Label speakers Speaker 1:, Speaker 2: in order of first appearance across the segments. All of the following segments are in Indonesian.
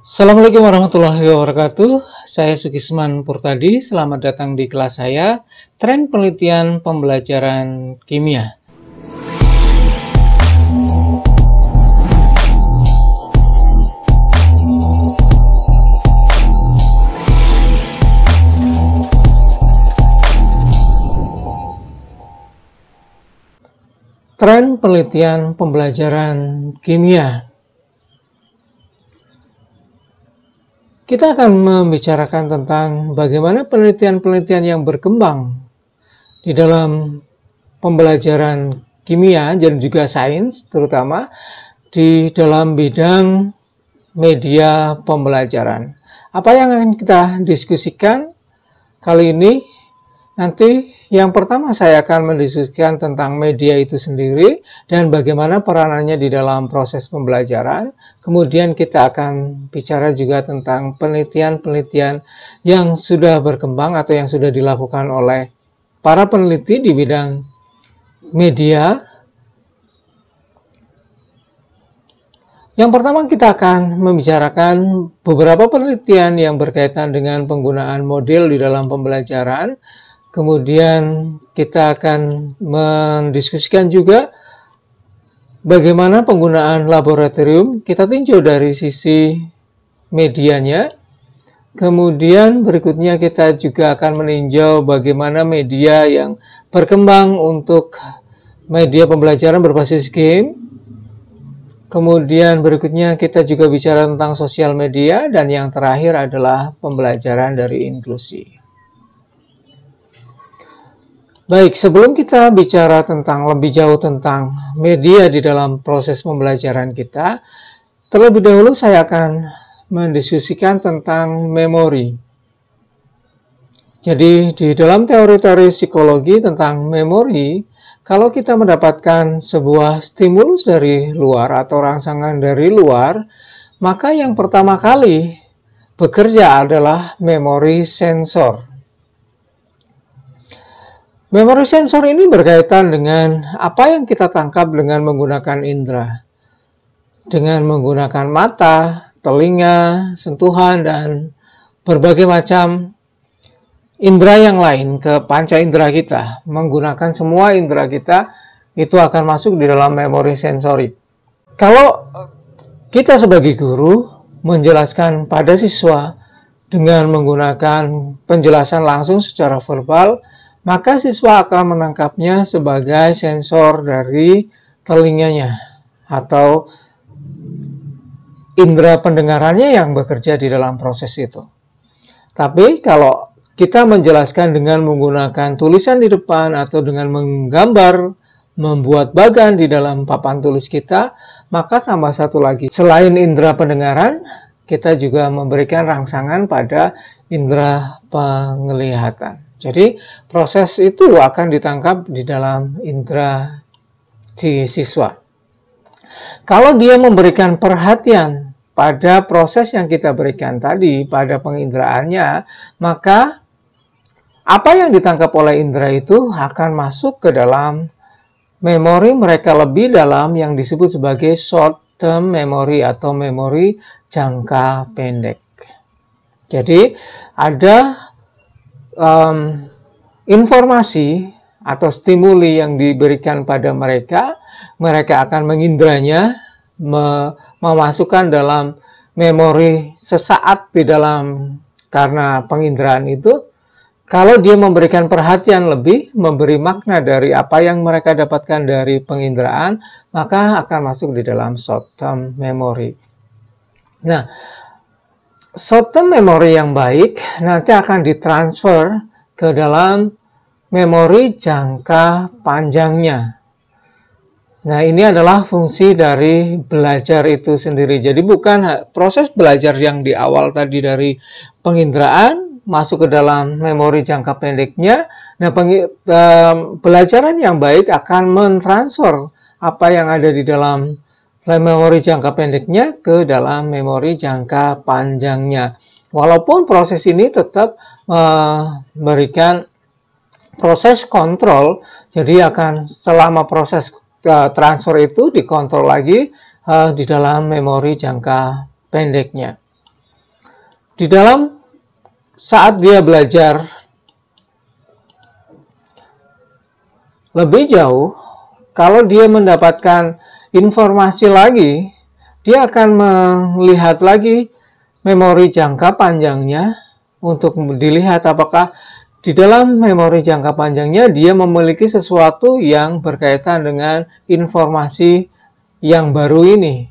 Speaker 1: Assalamualaikum warahmatullahi wabarakatuh. Saya Sugisman Purtadi. Selamat datang di kelas saya, Tren Penelitian Pembelajaran Kimia. Tren penelitian pembelajaran kimia Kita akan membicarakan tentang bagaimana penelitian-penelitian yang berkembang di dalam pembelajaran kimia dan juga sains terutama di dalam bidang media pembelajaran. Apa yang akan kita diskusikan kali ini nanti yang pertama saya akan mendiskusikan tentang media itu sendiri dan bagaimana peranannya di dalam proses pembelajaran. Kemudian kita akan bicara juga tentang penelitian-penelitian yang sudah berkembang atau yang sudah dilakukan oleh para peneliti di bidang media. Yang pertama kita akan membicarakan beberapa penelitian yang berkaitan dengan penggunaan model di dalam pembelajaran Kemudian kita akan mendiskusikan juga bagaimana penggunaan laboratorium. Kita tinjau dari sisi medianya. Kemudian berikutnya kita juga akan meninjau bagaimana media yang berkembang untuk media pembelajaran berbasis game. Kemudian berikutnya kita juga bicara tentang sosial media dan yang terakhir adalah pembelajaran dari inklusi. Baik, sebelum kita bicara tentang lebih jauh tentang media di dalam proses pembelajaran kita, terlebih dahulu saya akan mendiskusikan tentang memori. Jadi, di dalam teori-teori psikologi tentang memori, kalau kita mendapatkan sebuah stimulus dari luar atau rangsangan dari luar, maka yang pertama kali bekerja adalah memori sensor. Memori sensor ini berkaitan dengan apa yang kita tangkap dengan menggunakan indera. Dengan menggunakan mata, telinga, sentuhan, dan berbagai macam indera yang lain ke panca indera kita. Menggunakan semua indera kita, itu akan masuk di dalam memori sensori. Kalau kita sebagai guru menjelaskan pada siswa dengan menggunakan penjelasan langsung secara verbal, maka siswa akan menangkapnya sebagai sensor dari telinganya atau indera pendengarannya yang bekerja di dalam proses itu. Tapi kalau kita menjelaskan dengan menggunakan tulisan di depan atau dengan menggambar, membuat bagan di dalam papan tulis kita, maka tambah satu lagi. Selain indera pendengaran, kita juga memberikan rangsangan pada indera penglihatan. Jadi proses itu akan ditangkap di dalam indera si siswa. Kalau dia memberikan perhatian pada proses yang kita berikan tadi, pada penginderaannya, maka apa yang ditangkap oleh indera itu akan masuk ke dalam memori mereka lebih dalam yang disebut sebagai short term memory atau memori jangka pendek. Jadi ada um, informasi atau stimuli yang diberikan pada mereka, mereka akan mengindranya, memasukkan dalam memori sesaat di dalam karena penginderaan itu. Kalau dia memberikan perhatian lebih, memberi makna dari apa yang mereka dapatkan dari penginderaan, maka akan masuk di dalam short term memory. Nah, short term memory yang baik nanti akan ditransfer ke dalam memori jangka panjangnya. Nah, ini adalah fungsi dari belajar itu sendiri. Jadi bukan proses belajar yang di awal tadi dari penginderaan masuk ke dalam memori jangka pendeknya. Nah, pelajaran yang baik akan mentransfer apa yang ada di dalam memori jangka pendeknya ke dalam memori jangka panjangnya. Walaupun proses ini tetap eh, memberikan proses kontrol, jadi akan selama proses eh, transfer itu dikontrol lagi eh, di dalam memori jangka pendeknya. Di dalam saat dia belajar lebih jauh, kalau dia mendapatkan informasi lagi, dia akan melihat lagi memori jangka panjangnya untuk dilihat apakah di dalam memori jangka panjangnya dia memiliki sesuatu yang berkaitan dengan informasi yang baru ini.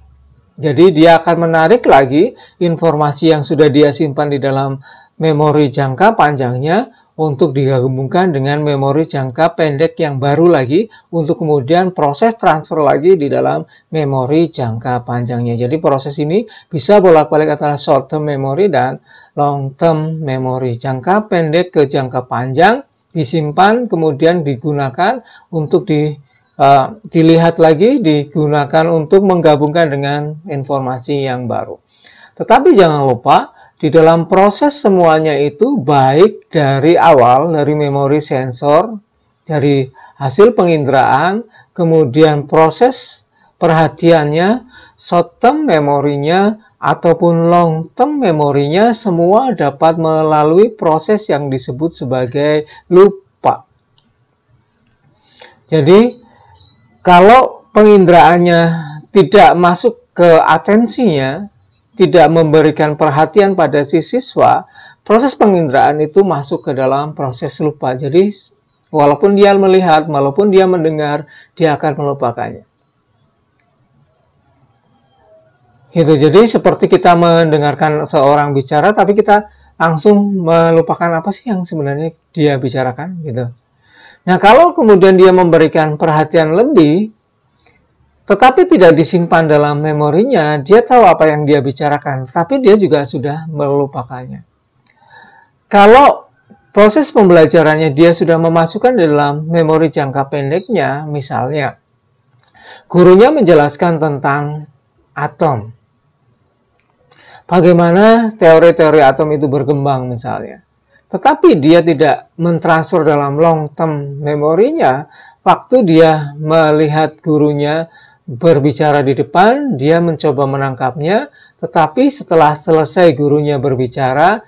Speaker 1: Jadi dia akan menarik lagi informasi yang sudah dia simpan di dalam memori jangka panjangnya untuk digabungkan dengan memori jangka pendek yang baru lagi untuk kemudian proses transfer lagi di dalam memori jangka panjangnya. Jadi proses ini bisa bolak-balik antara short term memory dan long term memory. Jangka pendek ke jangka panjang disimpan kemudian digunakan untuk di Uh, dilihat lagi digunakan untuk menggabungkan dengan informasi yang baru. Tetapi jangan lupa di dalam proses semuanya itu baik dari awal dari memori sensor, dari hasil penginderaan, kemudian proses perhatiannya, short term memorinya, ataupun long term memorinya semua dapat melalui proses yang disebut sebagai lupa. Jadi, kalau penginderaannya tidak masuk ke atensinya, tidak memberikan perhatian pada si siswa, proses penginderaan itu masuk ke dalam proses lupa. Jadi, walaupun dia melihat, walaupun dia mendengar, dia akan melupakannya. Gitu. Jadi, seperti kita mendengarkan seorang bicara tapi kita langsung melupakan apa sih yang sebenarnya dia bicarakan gitu. Nah, kalau kemudian dia memberikan perhatian lebih, tetapi tidak disimpan dalam memorinya, dia tahu apa yang dia bicarakan, tapi dia juga sudah melupakannya. Kalau proses pembelajarannya dia sudah memasukkan dalam memori jangka pendeknya, misalnya gurunya menjelaskan tentang atom. Bagaimana teori-teori atom itu berkembang misalnya. Tetapi dia tidak mentransfer dalam long term memorinya waktu dia melihat gurunya berbicara di depan, dia mencoba menangkapnya, tetapi setelah selesai gurunya berbicara,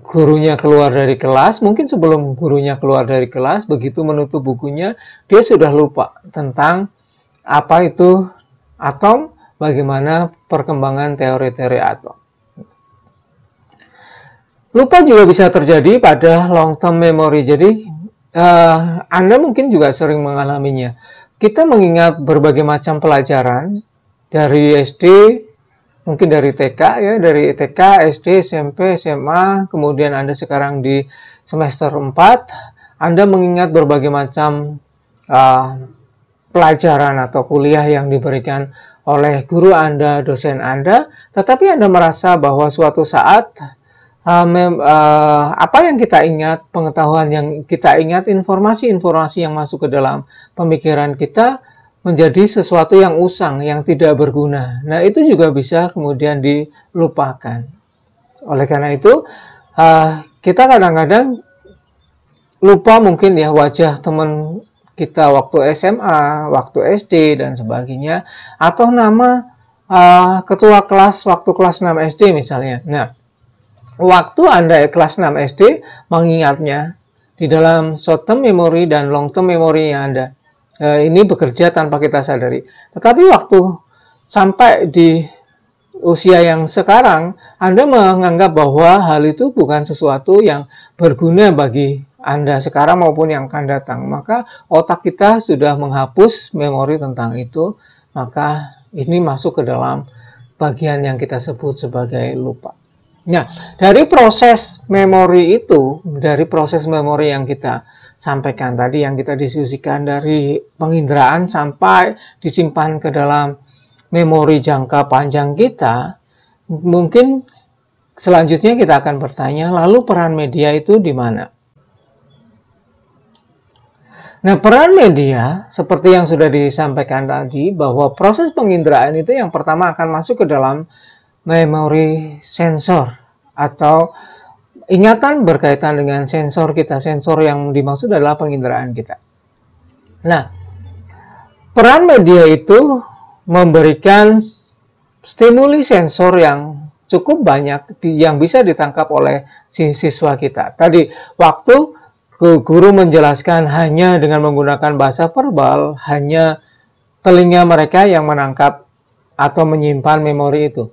Speaker 1: gurunya keluar dari kelas, mungkin sebelum gurunya keluar dari kelas, begitu menutup bukunya, dia sudah lupa tentang apa itu atom, bagaimana perkembangan teori-teori atom. Lupa juga bisa terjadi pada long term memory, jadi uh, Anda mungkin juga sering mengalaminya kita mengingat berbagai macam pelajaran dari SD, mungkin dari TK ya, dari TK, SD, SMP, SMA, kemudian Anda sekarang di semester 4, Anda mengingat berbagai macam uh, pelajaran atau kuliah yang diberikan oleh guru Anda, dosen Anda, tetapi Anda merasa bahwa suatu saat uh, mem, uh, apa yang kita ingat, pengetahuan yang kita ingat, informasi-informasi yang masuk ke dalam pemikiran kita menjadi sesuatu yang usang, yang tidak berguna. Nah, itu juga bisa kemudian dilupakan. Oleh karena itu, uh, kita kadang-kadang lupa mungkin ya wajah teman kita waktu SMA, waktu SD, dan sebagainya, atau nama uh, ketua kelas waktu kelas 6 SD misalnya. Nah, waktu Anda kelas 6 SD mengingatnya di dalam short term memory dan long term memory yang Anda. E, ini bekerja tanpa kita sadari. Tetapi waktu sampai di usia yang sekarang, Anda menganggap bahwa hal itu bukan sesuatu yang berguna bagi Anda sekarang maupun yang akan datang. Maka otak kita sudah menghapus memori tentang itu, maka ini masuk ke dalam bagian yang kita sebut sebagai lupa. Nah, dari proses memori itu, dari proses memori yang kita sampaikan tadi, yang kita diskusikan dari penginderaan sampai disimpan ke dalam memori jangka panjang kita, mungkin selanjutnya kita akan bertanya, lalu peran media itu di mana? Nah, peran media, seperti yang sudah disampaikan tadi, bahwa proses penginderaan itu yang pertama akan masuk ke dalam memory sensor atau ingatan berkaitan dengan sensor kita. Sensor yang dimaksud adalah penginderaan kita. Nah, peran media itu memberikan stimuli sensor yang cukup banyak yang bisa ditangkap oleh si siswa kita. Tadi waktu guru menjelaskan hanya dengan menggunakan bahasa verbal, hanya telinga mereka yang menangkap atau menyimpan memori itu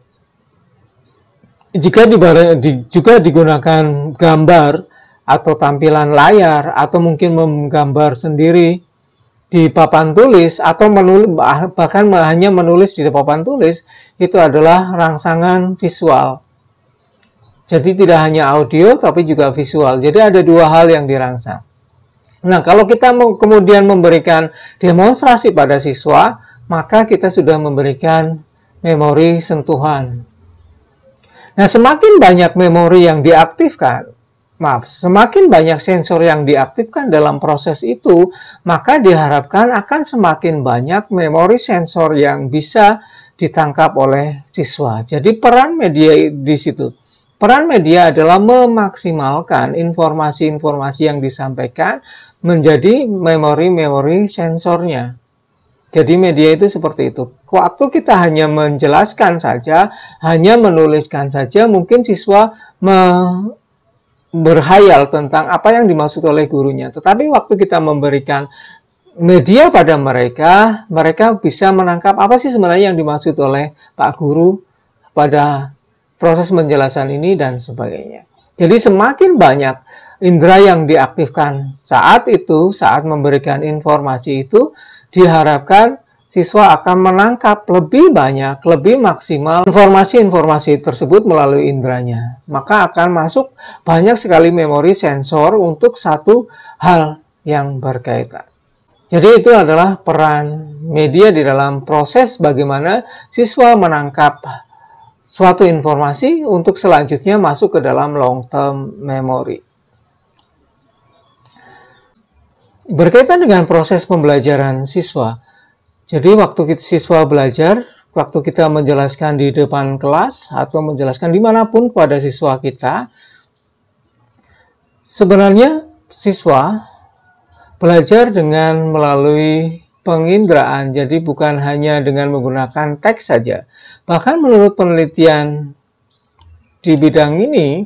Speaker 1: jika dibareng, di, juga digunakan gambar atau tampilan layar atau mungkin menggambar sendiri di papan tulis atau menulis, ah, bahkan hanya menulis di papan tulis itu adalah rangsangan visual. Jadi tidak hanya audio tapi juga visual. Jadi ada dua hal yang dirangsang. Nah, kalau kita kemudian memberikan demonstrasi pada siswa, maka kita sudah memberikan memori sentuhan. Nah, semakin banyak memori yang diaktifkan, maaf, semakin banyak sensor yang diaktifkan dalam proses itu, maka diharapkan akan semakin banyak memori sensor yang bisa ditangkap oleh siswa. Jadi peran media di situ. Peran media adalah memaksimalkan informasi-informasi yang disampaikan menjadi memori-memori sensornya. Jadi media itu seperti itu. Waktu kita hanya menjelaskan saja, hanya menuliskan saja, mungkin siswa me berhayal tentang apa yang dimaksud oleh gurunya. Tetapi waktu kita memberikan media pada mereka, mereka bisa menangkap apa sih sebenarnya yang dimaksud oleh Pak Guru pada proses penjelasan ini dan sebagainya. Jadi semakin banyak indera yang diaktifkan saat itu, saat memberikan informasi itu, diharapkan siswa akan menangkap lebih banyak, lebih maksimal informasi-informasi tersebut melalui indranya. Maka akan masuk banyak sekali memori sensor untuk satu hal yang berkaitan. Jadi itu adalah peran media di dalam proses bagaimana siswa menangkap suatu informasi untuk selanjutnya masuk ke dalam long term memory. berkaitan dengan proses pembelajaran siswa. Jadi waktu kita, siswa belajar, waktu kita menjelaskan di depan kelas atau menjelaskan dimanapun kepada siswa kita, sebenarnya siswa belajar dengan melalui penginderaan, jadi bukan hanya dengan menggunakan teks saja. Bahkan menurut penelitian di bidang ini,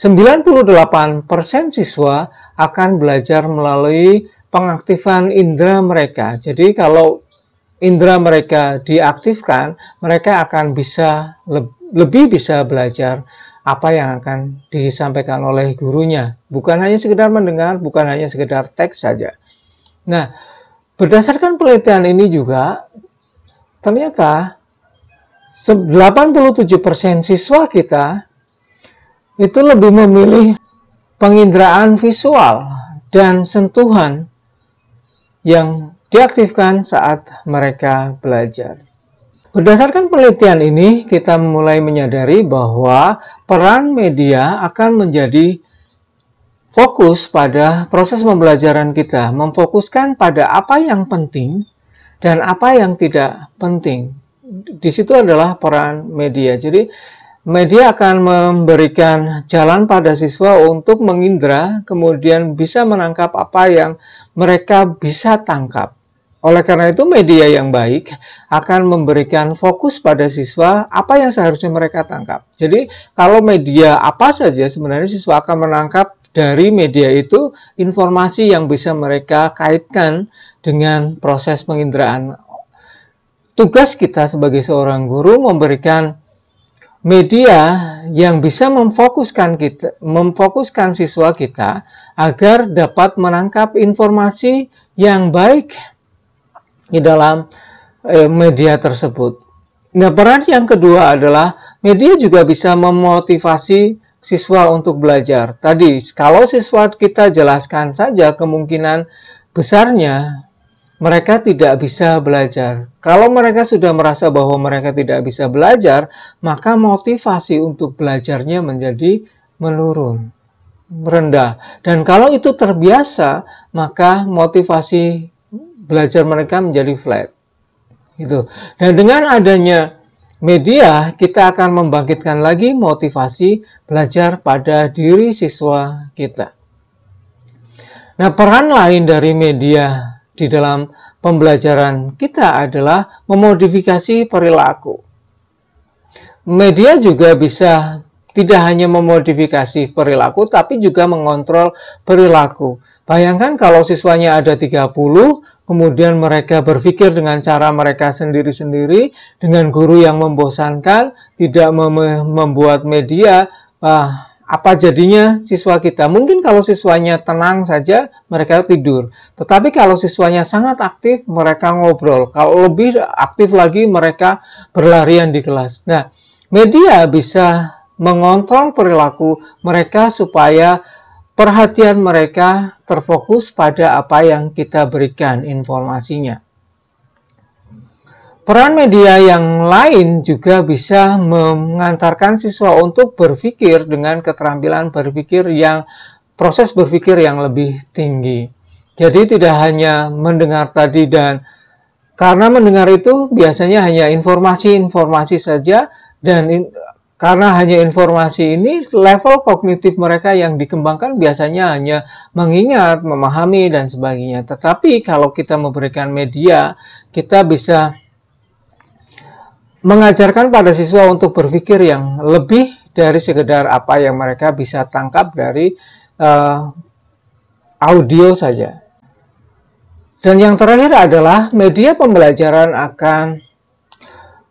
Speaker 1: 98% siswa akan belajar melalui pengaktifan indera mereka. Jadi kalau indera mereka diaktifkan, mereka akan bisa lebih bisa belajar apa yang akan disampaikan oleh gurunya. Bukan hanya sekedar mendengar, bukan hanya sekedar teks saja. Nah, berdasarkan penelitian ini juga ternyata 87% siswa kita itu lebih memilih penginderaan visual dan sentuhan yang diaktifkan saat mereka belajar. Berdasarkan penelitian ini, kita mulai menyadari bahwa peran media akan menjadi fokus pada proses pembelajaran kita, memfokuskan pada apa yang penting dan apa yang tidak penting. Di situ adalah peran media. Jadi, Media akan memberikan jalan pada siswa untuk mengindra, kemudian bisa menangkap apa yang mereka bisa tangkap. Oleh karena itu, media yang baik akan memberikan fokus pada siswa apa yang seharusnya mereka tangkap. Jadi, kalau media apa saja, sebenarnya siswa akan menangkap dari media itu informasi yang bisa mereka kaitkan dengan proses penginderaan. Tugas kita sebagai seorang guru memberikan media yang bisa memfokuskan kita, memfokuskan siswa kita agar dapat menangkap informasi yang baik di dalam eh, media tersebut. Nah, peran yang kedua adalah media juga bisa memotivasi siswa untuk belajar. Tadi, kalau siswa kita jelaskan saja kemungkinan besarnya mereka tidak bisa belajar. Kalau mereka sudah merasa bahwa mereka tidak bisa belajar, maka motivasi untuk belajarnya menjadi menurun, rendah. Dan kalau itu terbiasa, maka motivasi belajar mereka menjadi flat. Gitu. Dan dengan adanya media, kita akan membangkitkan lagi motivasi belajar pada diri siswa kita. Nah, peran lain dari media di dalam pembelajaran kita adalah memodifikasi perilaku. Media juga bisa tidak hanya memodifikasi perilaku, tapi juga mengontrol perilaku. Bayangkan kalau siswanya ada 30, kemudian mereka berpikir dengan cara mereka sendiri-sendiri, dengan guru yang membosankan, tidak mem membuat media, ah, apa jadinya siswa kita? Mungkin kalau siswanya tenang saja, mereka tidur. Tetapi kalau siswanya sangat aktif, mereka ngobrol. Kalau lebih aktif lagi, mereka berlarian di kelas. Nah, media bisa mengontrol perilaku mereka supaya perhatian mereka terfokus pada apa yang kita berikan informasinya. Peran media yang lain juga bisa mengantarkan siswa untuk berpikir dengan keterampilan berpikir yang proses berpikir yang lebih tinggi. Jadi tidak hanya mendengar tadi dan karena mendengar itu biasanya hanya informasi-informasi saja dan in, karena hanya informasi ini level kognitif mereka yang dikembangkan biasanya hanya mengingat, memahami dan sebagainya. Tetapi kalau kita memberikan media, kita bisa Mengajarkan pada siswa untuk berpikir yang lebih dari sekedar apa yang mereka bisa tangkap dari uh, audio saja. Dan yang terakhir adalah media pembelajaran akan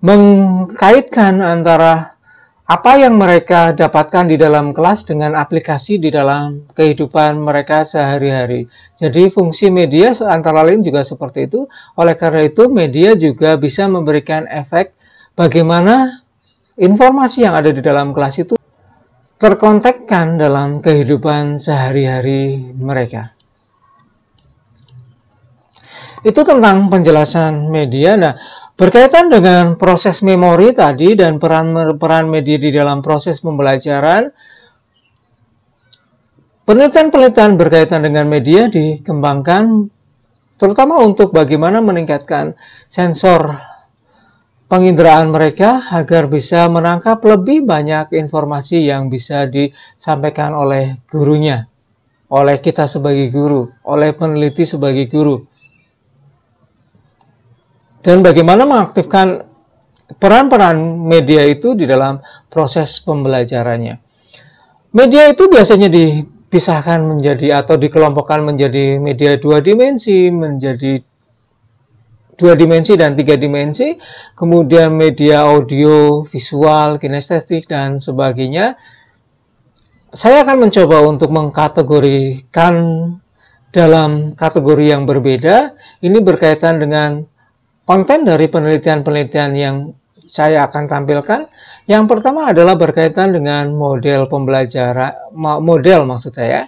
Speaker 1: mengkaitkan antara apa yang mereka dapatkan di dalam kelas dengan aplikasi di dalam kehidupan mereka sehari-hari. Jadi fungsi media antara lain juga seperti itu. Oleh karena itu media juga bisa memberikan efek bagaimana informasi yang ada di dalam kelas itu terkontekkan dalam kehidupan sehari-hari mereka. Itu tentang penjelasan media. Nah, berkaitan dengan proses memori tadi dan peran-peran media di dalam proses pembelajaran, penelitian-penelitian berkaitan dengan media dikembangkan terutama untuk bagaimana meningkatkan sensor penginderaan mereka agar bisa menangkap lebih banyak informasi yang bisa disampaikan oleh gurunya, oleh kita sebagai guru, oleh peneliti sebagai guru. Dan bagaimana mengaktifkan peran-peran media itu di dalam proses pembelajarannya. Media itu biasanya dipisahkan menjadi atau dikelompokkan menjadi media dua dimensi, menjadi dua dimensi dan tiga dimensi, kemudian media audio, visual, kinestetik, dan sebagainya. Saya akan mencoba untuk mengkategorikan dalam kategori yang berbeda. Ini berkaitan dengan konten dari penelitian-penelitian yang saya akan tampilkan. Yang pertama adalah berkaitan dengan model pembelajaran, model maksud saya.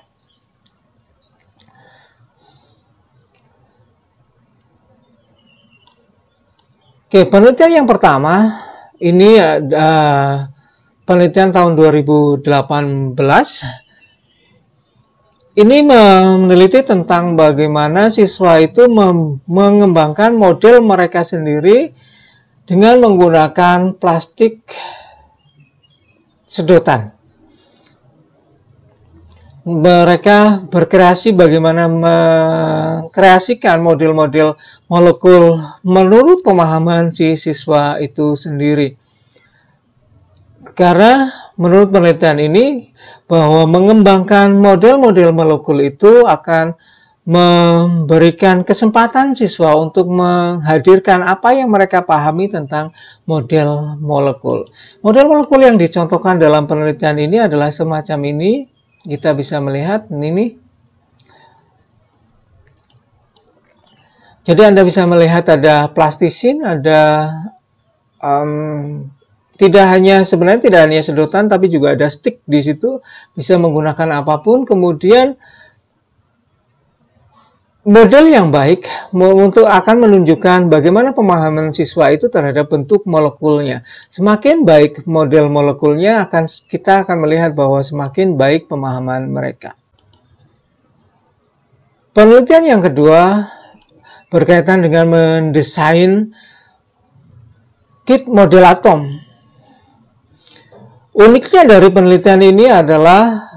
Speaker 1: Oke, penelitian yang pertama ini ada eh, eh, penelitian tahun 2018 ini meneliti tentang bagaimana siswa itu mengembangkan model mereka sendiri dengan menggunakan plastik sedotan mereka berkreasi bagaimana mengkreasikan model-model molekul menurut pemahaman si siswa itu sendiri. Karena menurut penelitian ini bahwa mengembangkan model-model molekul itu akan memberikan kesempatan siswa untuk menghadirkan apa yang mereka pahami tentang model molekul. Model molekul yang dicontohkan dalam penelitian ini adalah semacam ini, kita bisa melihat ini jadi Anda bisa melihat ada plastisin ada um, tidak hanya sebenarnya tidak hanya sedotan tapi juga ada stick di situ bisa menggunakan apapun kemudian Model yang baik untuk akan menunjukkan bagaimana pemahaman siswa itu terhadap bentuk molekulnya. Semakin baik model molekulnya, akan kita akan melihat bahwa semakin baik pemahaman mereka. Penelitian yang kedua berkaitan dengan mendesain kit model atom. Uniknya dari penelitian ini adalah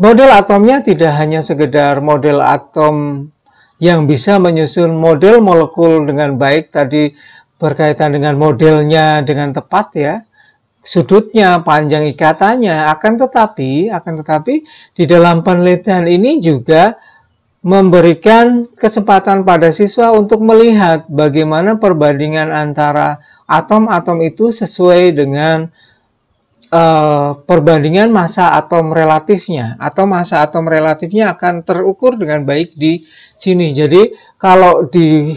Speaker 1: Model atomnya tidak hanya sekedar model atom yang bisa menyusun model molekul dengan baik tadi berkaitan dengan modelnya dengan tepat ya sudutnya, panjang ikatannya, akan tetapi, akan tetapi di dalam penelitian ini juga memberikan kesempatan pada siswa untuk melihat bagaimana perbandingan antara atom-atom itu sesuai dengan Eh, perbandingan masa atom relatifnya atau masa atom relatifnya akan terukur dengan baik di sini. Jadi kalau di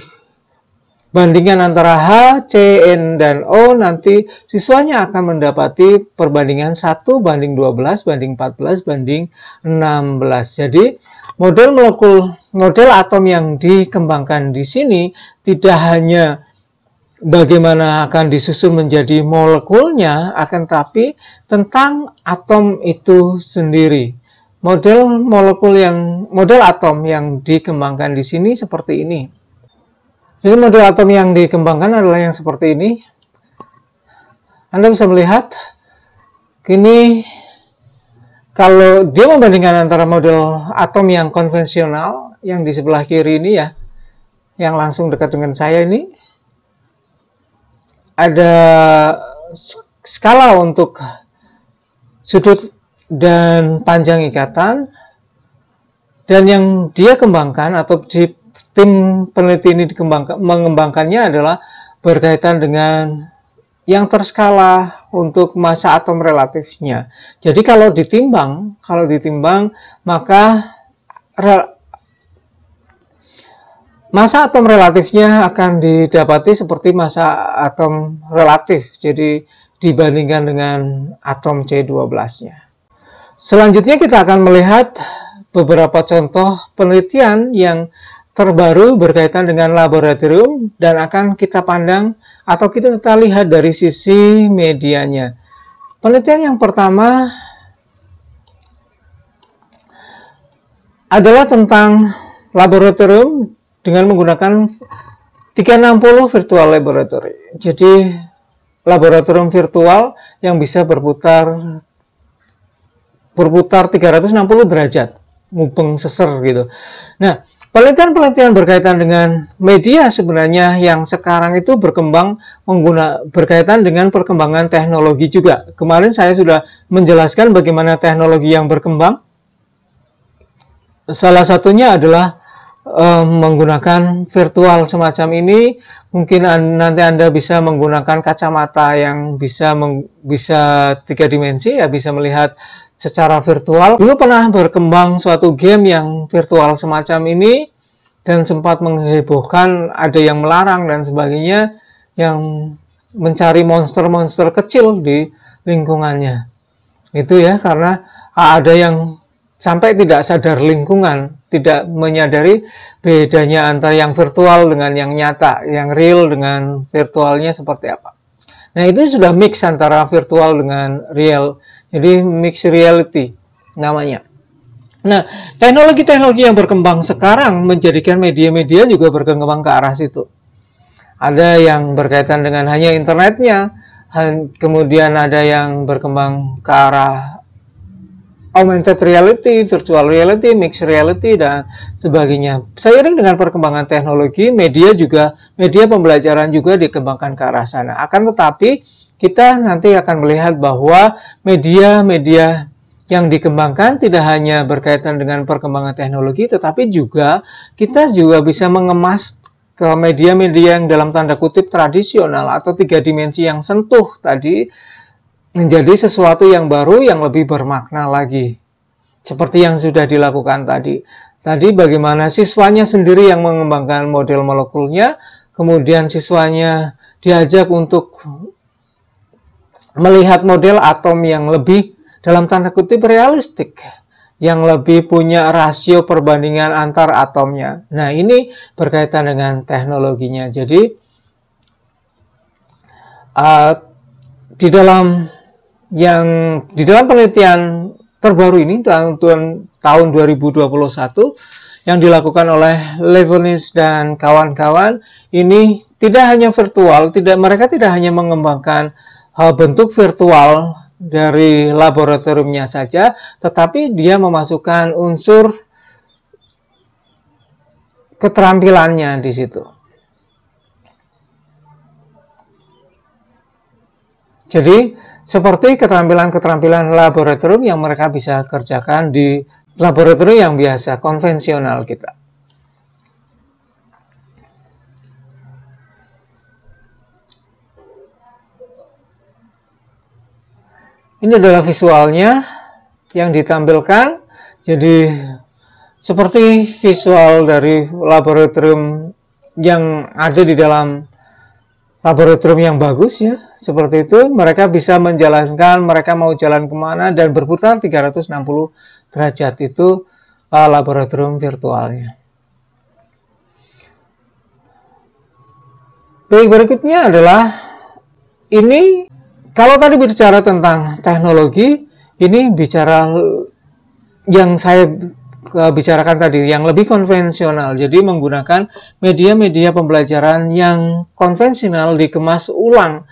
Speaker 1: bandingan antara H, C, N, dan O nanti siswanya akan mendapati perbandingan 1 banding 12 banding 14 banding 16. Jadi model molekul model atom yang dikembangkan di sini tidak hanya bagaimana akan disusun menjadi molekulnya, akan tetapi tentang atom itu sendiri. Model molekul yang model atom yang dikembangkan di sini seperti ini. Jadi model atom yang dikembangkan adalah yang seperti ini. Anda bisa melihat kini kalau dia membandingkan antara model atom yang konvensional yang di sebelah kiri ini ya, yang langsung dekat dengan saya ini ada skala untuk sudut dan panjang ikatan dan yang dia kembangkan atau di tim peneliti ini dikembangkan mengembangkannya adalah berkaitan dengan yang terskala untuk masa atom relatifnya. Jadi kalau ditimbang, kalau ditimbang maka Masa atom relatifnya akan didapati seperti masa atom relatif, jadi dibandingkan dengan atom C12-nya. Selanjutnya kita akan melihat beberapa contoh penelitian yang terbaru berkaitan dengan laboratorium dan akan kita pandang atau kita, kita lihat dari sisi medianya. Penelitian yang pertama adalah tentang laboratorium dengan menggunakan 360 Virtual Laboratory. Jadi, laboratorium virtual yang bisa berputar berputar 360 derajat, mubeng seser gitu. Nah, penelitian-penelitian berkaitan dengan media sebenarnya yang sekarang itu berkembang mengguna berkaitan dengan perkembangan teknologi juga. Kemarin saya sudah menjelaskan bagaimana teknologi yang berkembang. Salah satunya adalah uh, menggunakan virtual semacam ini, mungkin an nanti Anda bisa menggunakan kacamata yang bisa bisa tiga dimensi ya bisa melihat secara virtual. Dulu pernah berkembang suatu game yang virtual semacam ini dan sempat menghebohkan ada yang melarang dan sebagainya yang mencari monster-monster kecil di lingkungannya. Itu ya karena ah, ada yang sampai tidak sadar lingkungan tidak menyadari bedanya antara yang virtual dengan yang nyata, yang real dengan virtualnya seperti apa. Nah, itu sudah mix antara virtual dengan real. Jadi mix reality namanya. Nah, teknologi-teknologi yang berkembang sekarang menjadikan media-media juga berkembang ke arah situ. Ada yang berkaitan dengan hanya internetnya, kemudian ada yang berkembang ke arah augmented reality, virtual reality, mixed reality dan sebagainya. Seiring dengan perkembangan teknologi, media juga media pembelajaran juga dikembangkan ke arah sana. Akan tetapi kita nanti akan melihat bahwa media-media yang dikembangkan tidak hanya berkaitan dengan perkembangan teknologi, tetapi juga kita juga bisa mengemas ke media-media yang dalam tanda kutip tradisional atau tiga dimensi yang sentuh tadi menjadi sesuatu yang baru yang lebih bermakna lagi. Seperti yang sudah dilakukan tadi. Tadi bagaimana siswanya sendiri yang mengembangkan model molekulnya, kemudian siswanya diajak untuk melihat model atom yang lebih dalam tanda kutip realistik yang lebih punya rasio perbandingan antar atomnya. Nah, ini berkaitan dengan teknologinya. Jadi, uh, di dalam yang di dalam penelitian terbaru ini tahun, tahun 2021 yang dilakukan oleh Levonis dan kawan-kawan ini tidak hanya virtual, tidak mereka tidak hanya mengembangkan uh, bentuk virtual dari laboratoriumnya saja, tetapi dia memasukkan unsur keterampilannya di situ. Jadi seperti keterampilan-keterampilan laboratorium yang mereka bisa kerjakan di laboratorium yang biasa, konvensional kita. Ini adalah visualnya yang ditampilkan. Jadi seperti visual dari laboratorium yang ada di dalam laboratorium yang bagus ya seperti itu mereka bisa menjalankan mereka mau jalan kemana dan berputar 360 derajat itu uh, eh, laboratorium virtualnya baik berikutnya adalah ini kalau tadi bicara tentang teknologi ini bicara yang saya bicarakan tadi yang lebih konvensional, jadi menggunakan media-media pembelajaran yang konvensional dikemas ulang.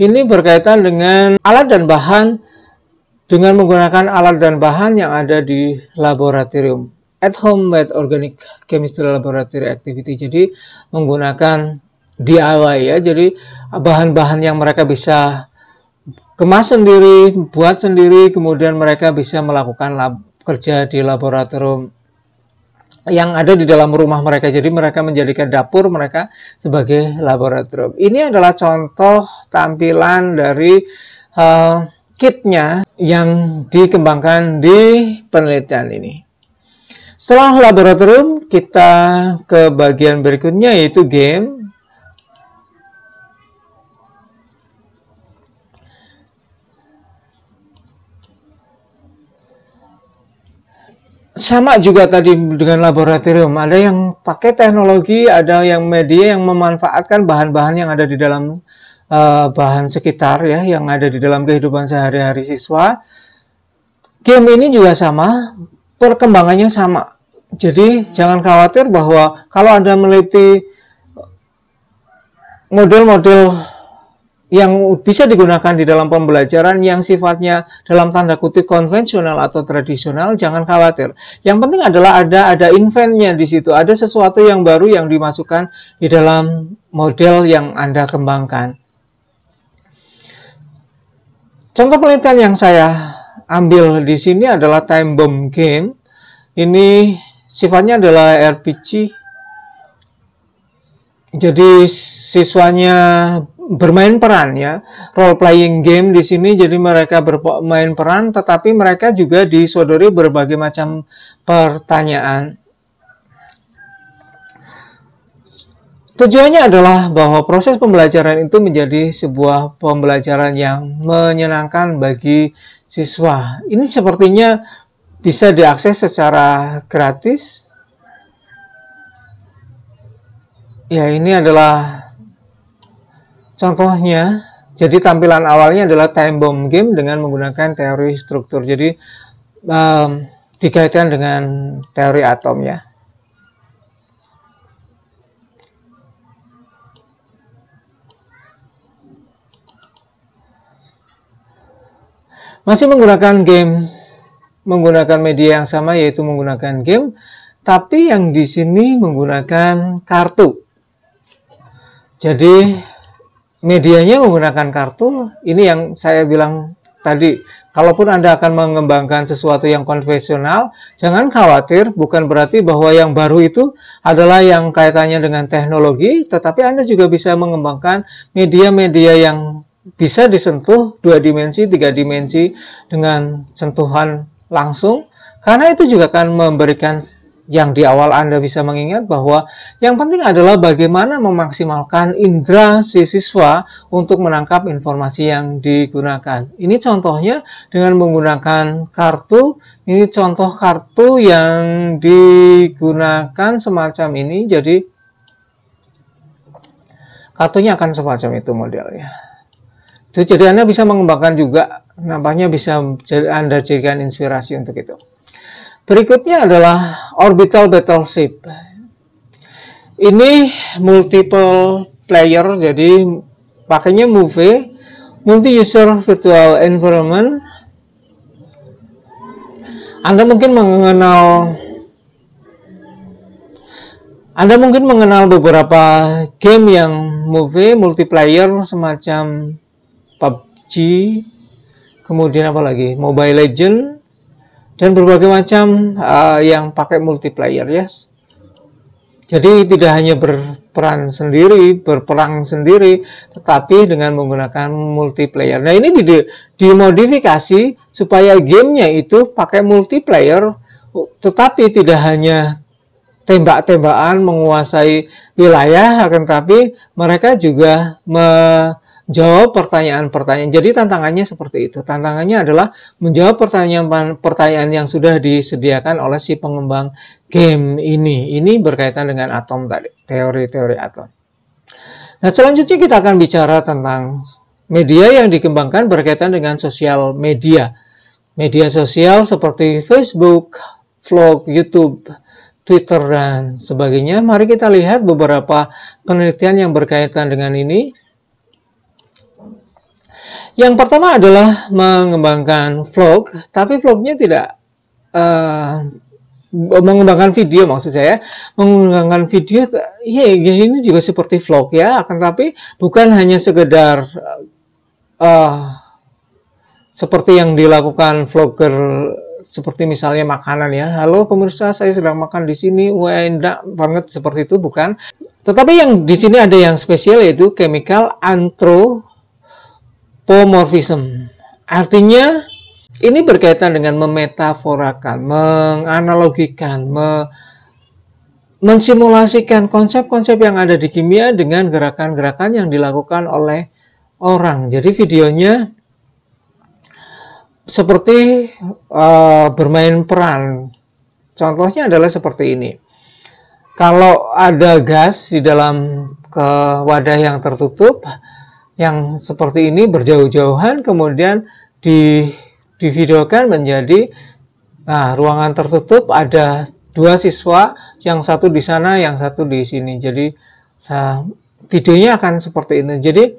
Speaker 1: Ini berkaitan dengan alat dan bahan dengan menggunakan alat dan bahan yang ada di laboratorium. At home with organic chemistry laboratory activity. Jadi menggunakan DIY ya. Jadi bahan-bahan yang mereka bisa kemas sendiri, buat sendiri, kemudian mereka bisa melakukan lab kerja di laboratorium yang ada di dalam rumah mereka. Jadi mereka menjadikan dapur mereka sebagai laboratorium. Ini adalah contoh tampilan dari uh, kitnya yang dikembangkan di penelitian ini. Setelah laboratorium, kita ke bagian berikutnya yaitu game. sama juga tadi dengan laboratorium, ada yang pakai teknologi, ada yang media yang memanfaatkan bahan-bahan yang ada di dalam uh, bahan sekitar ya, yang ada di dalam kehidupan sehari-hari siswa. Game ini juga sama, perkembangannya sama. Jadi jangan khawatir bahwa kalau Anda meliti model-model yang bisa digunakan di dalam pembelajaran yang sifatnya dalam tanda kutip konvensional atau tradisional, jangan khawatir. Yang penting adalah ada ada inventnya di situ, ada sesuatu yang baru yang dimasukkan di dalam model yang Anda kembangkan. Contoh penelitian yang saya ambil di sini adalah time bomb game. Ini sifatnya adalah RPG. Jadi siswanya bermain peran ya role playing game di sini jadi mereka bermain peran tetapi mereka juga disodori berbagai macam pertanyaan Tujuannya adalah bahwa proses pembelajaran itu menjadi sebuah pembelajaran yang menyenangkan bagi siswa. Ini sepertinya bisa diakses secara gratis. Ya, ini adalah Contohnya, jadi tampilan awalnya adalah time bomb game dengan menggunakan teori struktur. Jadi um, dikaitkan dengan teori atom ya. Masih menggunakan game, menggunakan media yang sama yaitu menggunakan game, tapi yang di sini menggunakan kartu. Jadi medianya menggunakan kartu, ini yang saya bilang tadi, kalaupun Anda akan mengembangkan sesuatu yang konvensional, jangan khawatir, bukan berarti bahwa yang baru itu adalah yang kaitannya dengan teknologi, tetapi Anda juga bisa mengembangkan media-media yang bisa disentuh dua dimensi, tiga dimensi dengan sentuhan langsung, karena itu juga akan memberikan yang di awal Anda bisa mengingat bahwa yang penting adalah bagaimana memaksimalkan indera si siswa untuk menangkap informasi yang digunakan. Ini contohnya dengan menggunakan kartu. Ini contoh kartu yang digunakan semacam ini. Jadi kartunya akan semacam itu modelnya. jadi Anda bisa mengembangkan juga, nampaknya bisa Anda jadikan inspirasi untuk itu. Berikutnya adalah orbital battleship. Ini multiple player, jadi pakainya movie, multi-user virtual environment. Anda mungkin mengenal Anda mungkin mengenal beberapa game yang movie multiplayer semacam PUBG, kemudian apa lagi? Mobile Legends dan berbagai macam uh, yang pakai multiplayer ya. Yes. Jadi tidak hanya berperan sendiri, berperang sendiri, tetapi dengan menggunakan multiplayer. Nah ini di dimodifikasi supaya gamenya itu pakai multiplayer, tetapi tidak hanya tembak-tembakan menguasai wilayah, akan tapi mereka juga me jawab pertanyaan-pertanyaan. Jadi tantangannya seperti itu. Tantangannya adalah menjawab pertanyaan-pertanyaan yang sudah disediakan oleh si pengembang game ini. Ini berkaitan dengan atom tadi, teori-teori atom. Nah, selanjutnya kita akan bicara tentang media yang dikembangkan berkaitan dengan sosial media. Media sosial seperti Facebook, vlog, YouTube, Twitter, dan sebagainya. Mari kita lihat beberapa penelitian yang berkaitan dengan ini. Yang pertama adalah mengembangkan vlog, tapi vlognya tidak uh, mengembangkan video maksud saya mengembangkan video ya, ini juga seperti vlog ya akan tapi bukan hanya sekedar uh, seperti yang dilakukan vlogger seperti misalnya makanan ya halo pemirsa saya sedang makan di sini wah enak banget seperti itu bukan tetapi yang di sini ada yang spesial yaitu chemical antro pomorfism. Artinya ini berkaitan dengan memetaforakan, menganalogikan, me mensimulasikan konsep-konsep yang ada di kimia dengan gerakan-gerakan yang dilakukan oleh orang. Jadi videonya seperti uh, bermain peran. Contohnya adalah seperti ini. Kalau ada gas di dalam ke eh, wadah yang tertutup, yang seperti ini berjauh-jauhan kemudian di divideokan menjadi nah, ruangan tertutup ada dua siswa yang satu di sana yang satu di sini jadi nah, videonya akan seperti ini jadi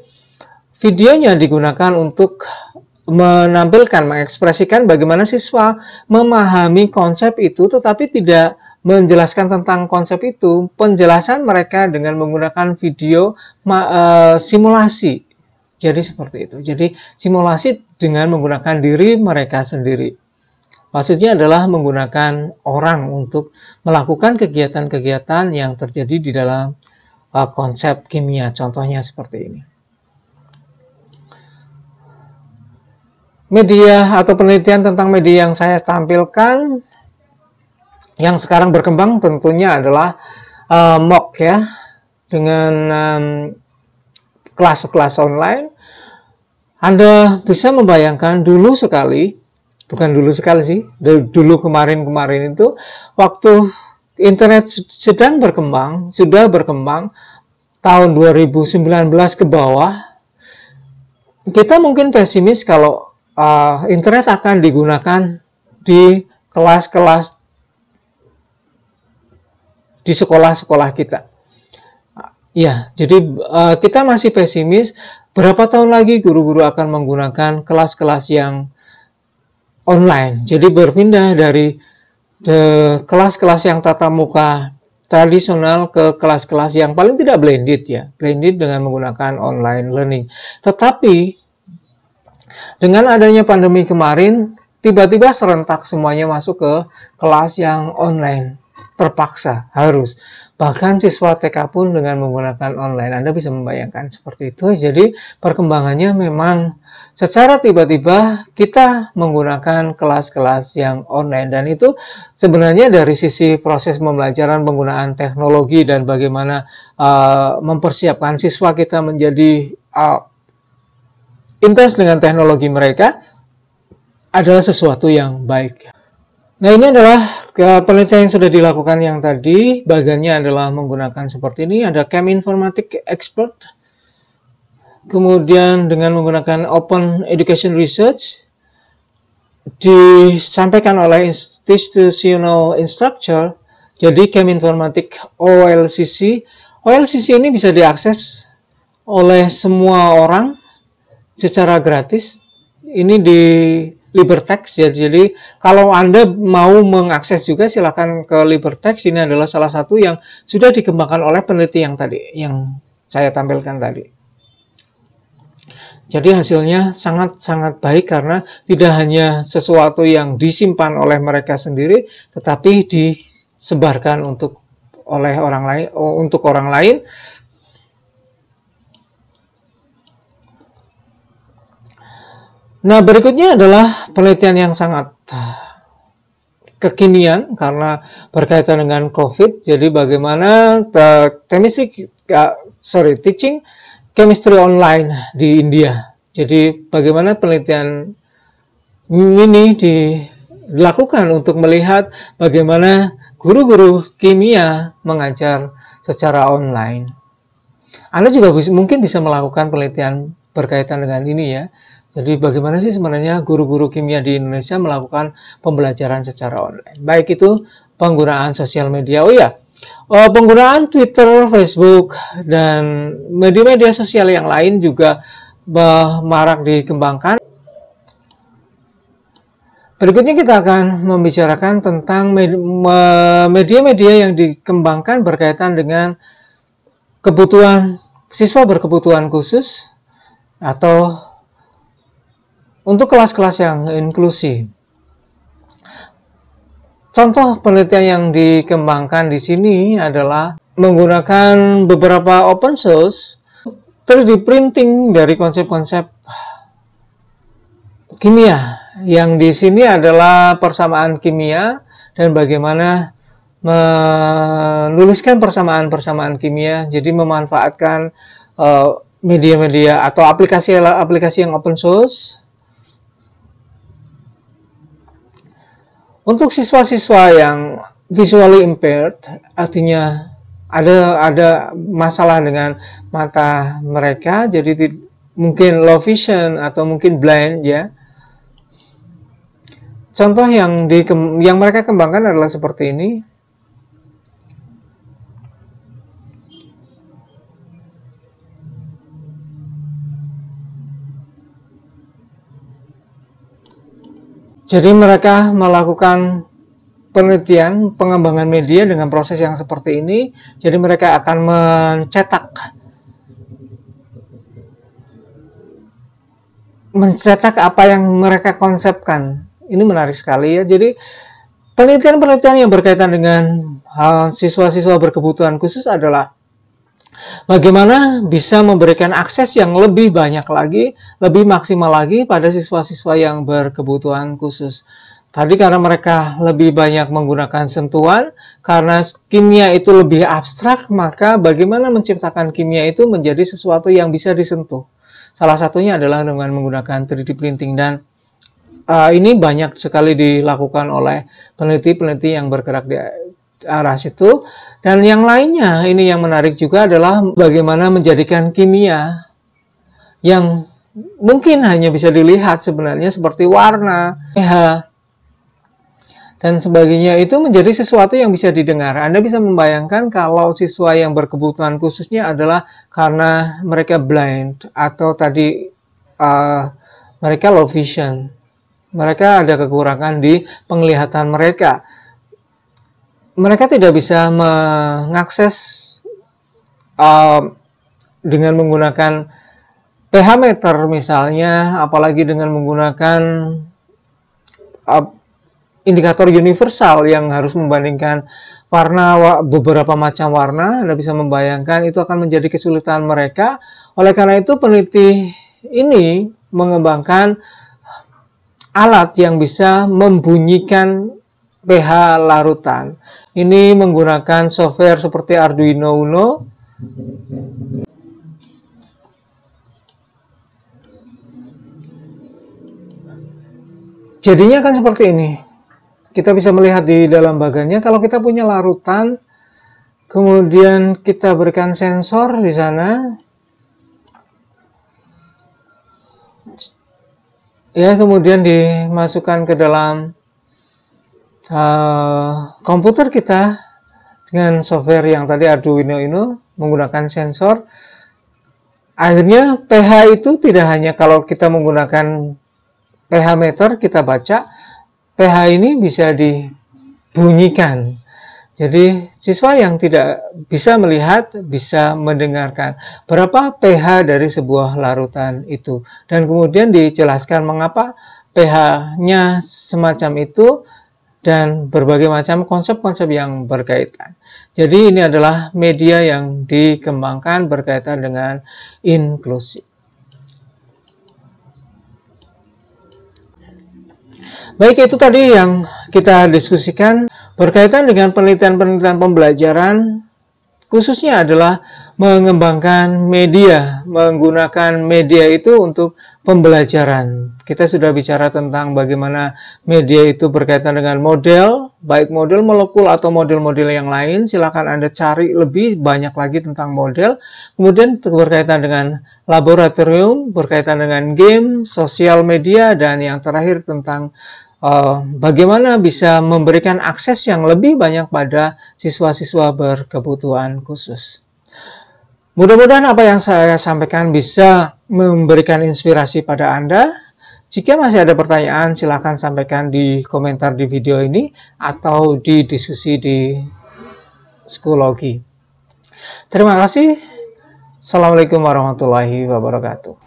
Speaker 1: videonya digunakan untuk menampilkan mengekspresikan bagaimana siswa memahami konsep itu tetapi tidak menjelaskan tentang konsep itu penjelasan mereka dengan menggunakan video eh, simulasi jadi seperti itu. Jadi simulasi dengan menggunakan diri mereka sendiri. Maksudnya adalah menggunakan orang untuk melakukan kegiatan-kegiatan yang terjadi di dalam uh, konsep kimia. Contohnya seperti ini. Media atau penelitian tentang media yang saya tampilkan yang sekarang berkembang tentunya adalah uh, mock ya dengan kelas um, kelas-kelas online anda bisa membayangkan dulu sekali, bukan dulu sekali sih, dulu kemarin-kemarin itu, waktu internet sedang berkembang, sudah berkembang, tahun 2019 ke bawah, kita mungkin pesimis kalau uh, internet akan digunakan di kelas-kelas di sekolah-sekolah kita. Ya, jadi uh, kita masih pesimis Berapa tahun lagi guru-guru akan menggunakan kelas-kelas yang online. Jadi berpindah dari kelas-kelas yang tatap muka tradisional ke kelas-kelas yang paling tidak blended ya, blended dengan menggunakan online learning. Tetapi dengan adanya pandemi kemarin, tiba-tiba serentak semuanya masuk ke kelas yang online terpaksa, harus. Bahkan siswa TK pun dengan menggunakan online. Anda bisa membayangkan seperti itu. Jadi perkembangannya memang secara tiba-tiba kita menggunakan kelas-kelas yang online. Dan itu sebenarnya dari sisi proses pembelajaran penggunaan teknologi dan bagaimana uh, mempersiapkan siswa kita menjadi uh, intens dengan teknologi mereka adalah sesuatu yang baik. Nah ini adalah penelitian yang sudah dilakukan yang tadi, bagiannya adalah menggunakan seperti ini, ada Chem Informatik Expert, kemudian dengan menggunakan Open Education Research, disampaikan oleh Institutional Instructor, jadi Chem Informatik OLCC, OLCC ini bisa diakses oleh semua orang secara gratis, ini di Libertex ya. Jadi kalau Anda mau mengakses juga silahkan ke Libertex. Ini adalah salah satu yang sudah dikembangkan oleh peneliti yang tadi yang saya tampilkan tadi. Jadi hasilnya sangat-sangat baik karena tidak hanya sesuatu yang disimpan oleh mereka sendiri tetapi disebarkan untuk oleh orang lain untuk orang lain Nah, berikutnya adalah penelitian yang sangat ah, kekinian karena berkaitan dengan COVID. Jadi bagaimana chemistry uh, sorry, teaching chemistry online di India. Jadi bagaimana penelitian ini dilakukan untuk melihat bagaimana guru-guru kimia mengajar secara online. Anda juga bisa, mungkin bisa melakukan penelitian berkaitan dengan ini ya. Jadi bagaimana sih sebenarnya guru-guru kimia di Indonesia melakukan pembelajaran secara online? Baik itu penggunaan sosial media. Oh ya, penggunaan Twitter, Facebook, dan media-media sosial yang lain juga marak dikembangkan. Berikutnya kita akan membicarakan tentang media-media yang dikembangkan berkaitan dengan kebutuhan siswa berkebutuhan khusus atau untuk kelas-kelas yang inklusi, contoh penelitian yang dikembangkan di sini adalah menggunakan beberapa open source 3D printing dari konsep-konsep kimia yang di sini adalah persamaan kimia dan bagaimana menuliskan persamaan-persamaan kimia jadi memanfaatkan eh, media-media uh, media -media atau aplikasi-aplikasi yang open source Untuk siswa-siswa yang visually impaired, artinya ada ada masalah dengan mata mereka, jadi mungkin low vision atau mungkin blind ya. Contoh yang di yang mereka kembangkan adalah seperti ini. Jadi mereka melakukan penelitian pengembangan media dengan proses yang seperti ini. Jadi mereka akan mencetak mencetak apa yang mereka konsepkan. Ini menarik sekali ya. Jadi penelitian-penelitian yang berkaitan dengan siswa-siswa berkebutuhan khusus adalah Bagaimana bisa memberikan akses yang lebih banyak lagi, lebih maksimal lagi pada siswa-siswa yang berkebutuhan khusus. Tadi karena mereka lebih banyak menggunakan sentuhan, karena kimia itu lebih abstrak, maka bagaimana menciptakan kimia itu menjadi sesuatu yang bisa disentuh. Salah satunya adalah dengan menggunakan 3D printing dan uh, ini banyak sekali dilakukan oleh peneliti-peneliti yang bergerak di arah situ. Dan yang lainnya, ini yang menarik juga adalah bagaimana menjadikan kimia yang mungkin hanya bisa dilihat sebenarnya seperti warna, pH, dan sebagainya itu menjadi sesuatu yang bisa didengar. Anda bisa membayangkan kalau siswa yang berkebutuhan khususnya adalah karena mereka blind atau tadi uh, mereka low vision. Mereka ada kekurangan di penglihatan mereka mereka tidak bisa mengakses uh, dengan menggunakan pH meter misalnya, apalagi dengan menggunakan uh, indikator universal yang harus membandingkan warna beberapa macam warna, Anda bisa membayangkan itu akan menjadi kesulitan mereka. Oleh karena itu peneliti ini mengembangkan alat yang bisa membunyikan pH larutan. Ini menggunakan software seperti Arduino Uno. Jadinya kan seperti ini. Kita bisa melihat di dalam bagannya kalau kita punya larutan, kemudian kita berikan sensor di sana. Ya, kemudian dimasukkan ke dalam uh, komputer kita dengan software yang tadi Arduino ini menggunakan sensor akhirnya pH itu tidak hanya kalau kita menggunakan pH meter kita baca pH ini bisa dibunyikan jadi siswa yang tidak bisa melihat bisa mendengarkan berapa pH dari sebuah larutan itu dan kemudian dijelaskan mengapa pH-nya semacam itu dan berbagai macam konsep-konsep yang berkaitan. Jadi ini adalah media yang dikembangkan berkaitan dengan inklusi. Baik itu tadi yang kita diskusikan berkaitan dengan penelitian-penelitian pembelajaran khususnya adalah mengembangkan media, menggunakan media itu untuk pembelajaran. Kita sudah bicara tentang bagaimana media itu berkaitan dengan model, baik model molekul atau model-model yang lain. Silakan Anda cari lebih banyak lagi tentang model. Kemudian berkaitan dengan laboratorium, berkaitan dengan game, sosial media, dan yang terakhir tentang uh, bagaimana bisa memberikan akses yang lebih banyak pada siswa-siswa berkebutuhan khusus. Mudah-mudahan apa yang saya sampaikan bisa memberikan inspirasi pada Anda. Jika masih ada pertanyaan, silahkan sampaikan di komentar di video ini atau di diskusi di Psikologi. Terima kasih. Assalamualaikum warahmatullahi wabarakatuh.